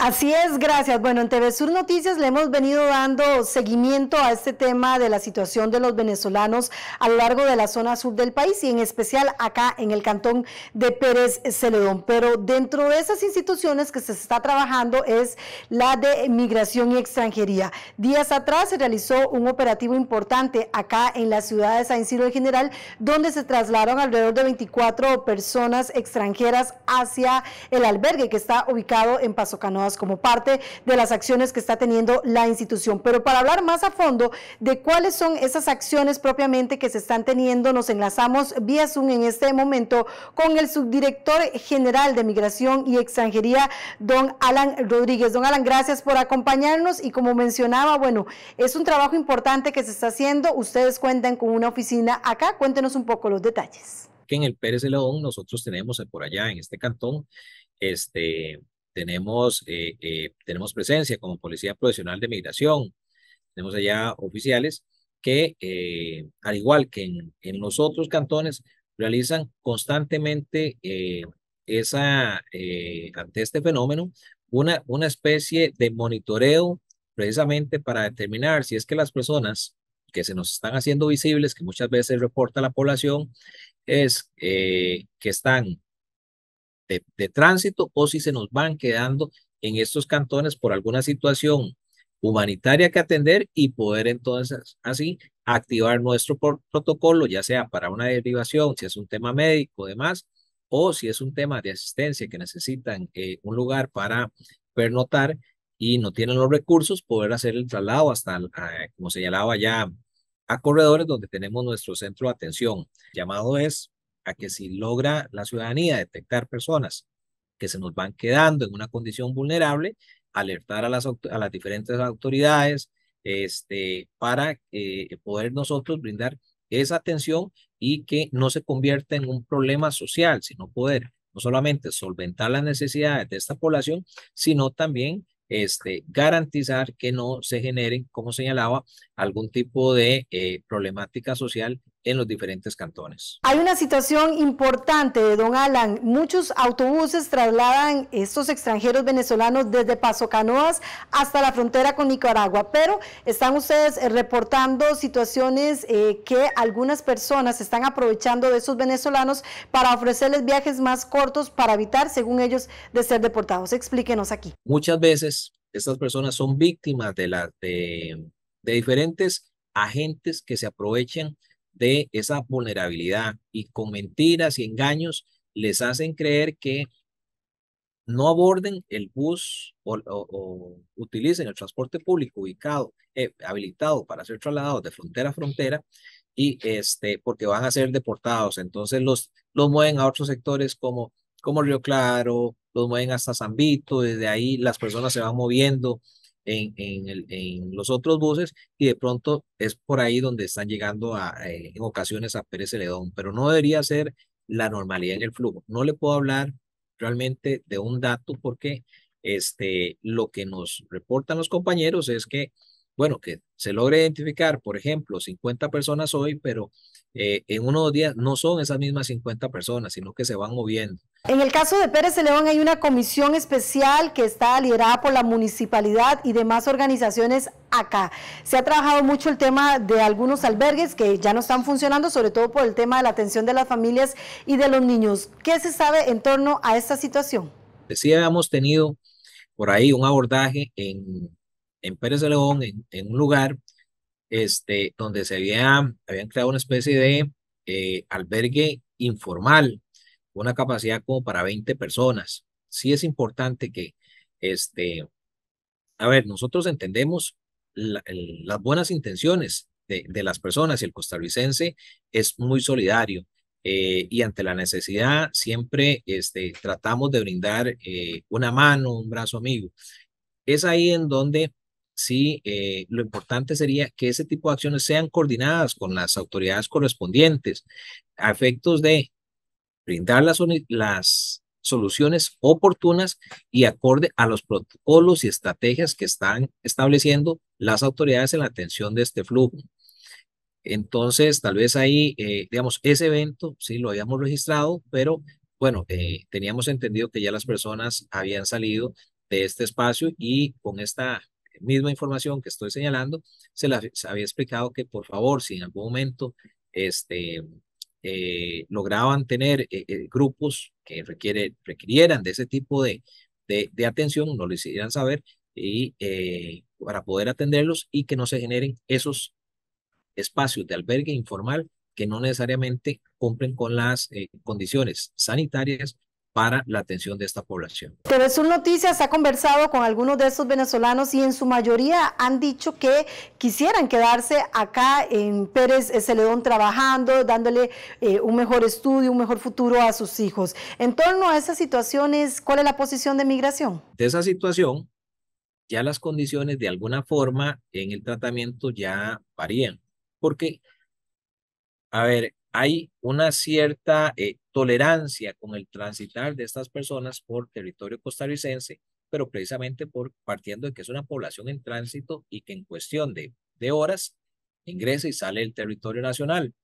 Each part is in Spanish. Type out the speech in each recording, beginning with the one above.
Así es, gracias. Bueno, en TV Sur Noticias le hemos venido dando seguimiento a este tema de la situación de los venezolanos a lo largo de la zona sur del país y en especial acá en el cantón de Pérez Celedón. Pero dentro de esas instituciones que se está trabajando es la de migración y extranjería. Días atrás se realizó un operativo importante acá en la ciudad de San Isidro General, donde se trasladaron alrededor de 24 personas extranjeras hacia el albergue que está ubicado en Paso Canoa como parte de las acciones que está teniendo la institución. Pero para hablar más a fondo de cuáles son esas acciones propiamente que se están teniendo, nos enlazamos vía Zoom en este momento con el subdirector general de Migración y Extranjería, don Alan Rodríguez. Don Alan, gracias por acompañarnos y como mencionaba, bueno, es un trabajo importante que se está haciendo. Ustedes cuentan con una oficina acá. Cuéntenos un poco los detalles. Que en el Pérez de León nosotros tenemos por allá, en este cantón, este, tenemos, eh, eh, tenemos presencia como Policía Profesional de Migración, tenemos allá oficiales que, eh, al igual que en, en, los otros cantones, realizan constantemente esa, ante este fenómeno una, una especie de monitoreo precisamente para determinar si es que las personas que se nos están haciendo visibles, que muchas veces reporta la población, es que están de, tránsito o si se nos van quedando en estos cantones por alguna situación humanitaria que atender y poder entonces así activar nuestro protocolo, ya sea para una derivación, si es un tema médico, demás, o si es un tema de asistencia que necesitan eh, un lugar para pernotar y no tienen los recursos, poder hacer el traslado hasta, como como señalaba ya, a corredores donde tenemos nuestro centro de atención. llamado es que si logra la ciudadanía detectar personas que se nos van quedando en una condición vulnerable, alertar a las, a las diferentes autoridades este, para eh, poder nosotros brindar esa atención y que no se convierta en un problema social, sino poder no solamente solventar las necesidades de esta población, sino también este, garantizar que no se generen, como señalaba, algún tipo de eh, problemática social en los diferentes cantones. Hay una situación importante, don Alan. Muchos autobuses trasladan estos extranjeros venezolanos desde Paso Canoas hasta la frontera con Nicaragua, pero están ustedes eh, reportando situaciones eh, que algunas personas están aprovechando de esos venezolanos para ofrecerles viajes más cortos para evitar, según ellos, de ser deportados. Explíquenos aquí. Muchas veces estas personas son víctimas de, la, de, de diferentes agentes que se aprovechan de esa vulnerabilidad y con mentiras y engaños les hacen creer que no aborden el bus o, utilicen el transporte público ubicado, eh, habilitado para ser trasladados de frontera a frontera y este, porque van a ser deportados. Entonces los, los mueven a otros sectores como, como Río Claro, los mueven hasta Zambito, desde ahí las personas se van moviendo en, en, el, en, los otros buses y de pronto es por ahí donde están llegando a, eh, en ocasiones a Pérez Celedón, pero no debería ser la normalidad en el flujo. No le puedo hablar realmente de un dato porque este, lo que nos reportan los compañeros es que, bueno, que se logra identificar, por ejemplo, 50 personas hoy, pero eh, en unos días no son esas mismas 50 personas, sino que se van moviendo. En el caso de Pérez de León hay una comisión especial que está liderada por la municipalidad y demás organizaciones acá. Se ha trabajado mucho el tema de algunos albergues que ya no están funcionando, sobre todo por el tema de la atención de las familias y de los niños. ¿Qué se sabe en torno a esta situación? Sí, habíamos tenido por ahí un abordaje en, en Pérez de León, en, un lugar este, donde se había, habían creado una especie de eh, albergue informal una capacidad como para 20 personas. Sí es importante que, este, a ver, nosotros entendemos las buenas intenciones de, las personas y el costarricense es muy solidario eh, y ante la necesidad siempre este, tratamos de brindar eh, una mano, un brazo amigo. Es ahí en donde sí, eh, lo importante sería que ese tipo de acciones sean coordinadas con las autoridades correspondientes a efectos de brindar las, las soluciones oportunas y acorde a los protocolos y estrategias que están estableciendo las autoridades en la atención de este flujo. Entonces, tal vez ahí, eh, digamos, ese evento sí lo habíamos registrado, pero bueno, eh, teníamos entendido que ya las personas habían salido de este espacio y con esta misma información que estoy señalando, se les había explicado que por favor, si en algún momento este, eh, lograban tener eh, eh, grupos que requiere, requirieran de ese tipo de, atención, no lo hicieran saber y para poder atenderlos y que no se generen esos espacios de albergue informal que no necesariamente cumplen con las condiciones sanitarias para la atención de esta población. Sur Noticias ha conversado con algunos de estos venezolanos y en su mayoría han dicho que quisieran quedarse acá en Pérez Celedón trabajando, dándole eh, un mejor estudio, un mejor futuro a sus hijos. En torno a esas situaciones, ¿cuál es la posición de migración? De esa situación, ya las condiciones de alguna forma en el tratamiento ya varían, porque, a ver, hay una cierta eh, tolerancia con el transitar de estas personas por territorio costarricense, pero precisamente por, partiendo de que es una población en tránsito y que en cuestión de, de horas ingresa y sale del territorio nacional.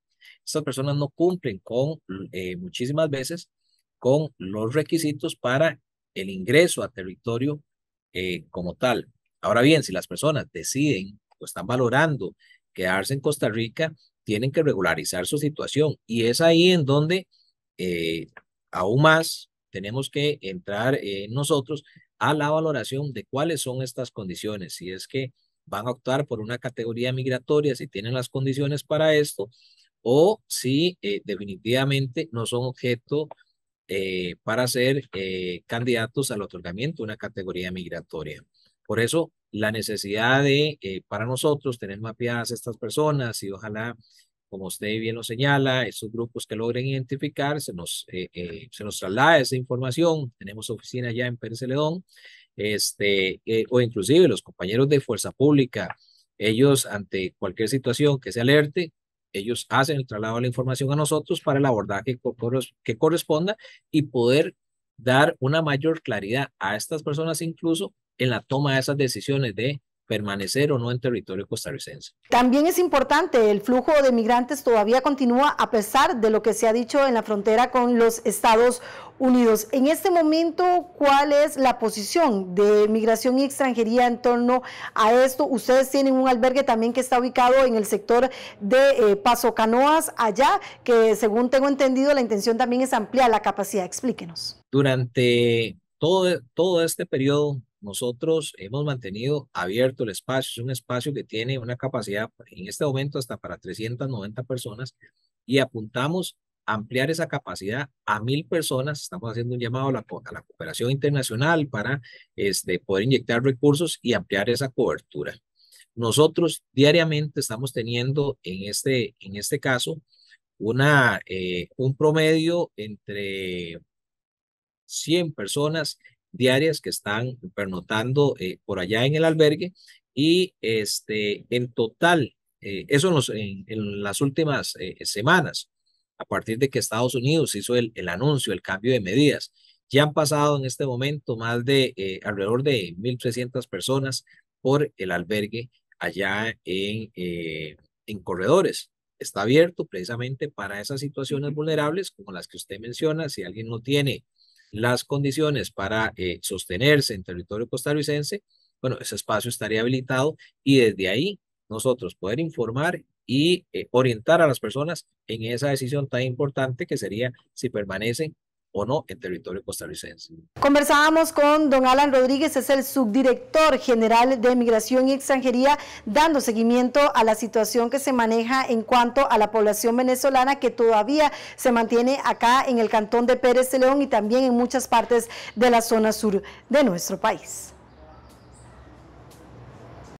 Estas personas no cumplen con, eh, muchísimas veces, con los requisitos para el ingreso a territorio eh, como tal. Ahora bien, si las personas deciden o están valorando quedarse en Costa Rica, tienen que regularizar su situación. Y es ahí en donde eh, aún más tenemos que entrar eh, nosotros a la valoración de cuáles son estas condiciones, si es que van a optar por una categoría migratoria, si tienen las condiciones para esto, o si eh, definitivamente no son objeto para ser candidatos al otorgamiento de una categoría migratoria. Por eso, la necesidad de, para nosotros, tener mapeadas estas personas y ojalá como usted bien lo señala, esos grupos que logren identificar, se nos, eh, eh, se nos traslada esa información. Tenemos oficinas ya en Pérez Celedón, este, eh, o inclusive los compañeros de Fuerza Pública, ellos ante cualquier situación que se alerte, ellos hacen el traslado de la información a nosotros para el abordaje que corresponda y poder dar una mayor claridad a estas personas incluso en la toma de esas decisiones de permanecer o no en territorio costarricense. También es importante, el flujo de migrantes todavía continúa a pesar de lo que se ha dicho en la frontera con los Estados Unidos. En este momento, ¿cuál es la posición de migración y extranjería en torno a esto? Ustedes tienen un albergue también que está ubicado en el sector de eh, Paso Canoas, allá, que según tengo entendido, la intención también es ampliar la capacidad. Explíquenos. Durante todo, todo este periodo nosotros hemos mantenido abierto el espacio. Es un espacio que tiene una capacidad en este momento hasta para 390 personas y apuntamos a ampliar esa capacidad a mil personas. Estamos haciendo un llamado a la, cooperación internacional para este, poder inyectar recursos y ampliar esa cobertura. Nosotros diariamente estamos teniendo en este, en este caso una, eh, un promedio entre 100 personas diarias que están pernotando eh, por allá en el albergue y este, en total, eh, eso en, las últimas eh, semanas, a partir de que Estados Unidos hizo el, anuncio, el cambio de medidas, ya han pasado en este momento más de alrededor de 1.300 personas por el albergue allá en, en corredores está abierto precisamente para esas situaciones vulnerables como las que usted menciona. Si alguien no tiene las condiciones para eh, sostenerse en territorio costarricense, bueno, ese espacio estaría habilitado y desde ahí nosotros poder informar y eh, orientar a las personas en esa decisión tan importante que sería si permanecen o no en territorio costarricense. Conversábamos con don Alan Rodríguez, es el subdirector general de Migración y Extranjería, dando seguimiento a la situación que se maneja en cuanto a la población venezolana que todavía se mantiene acá en el cantón de Pérez de León y también en muchas partes de la zona sur de nuestro país.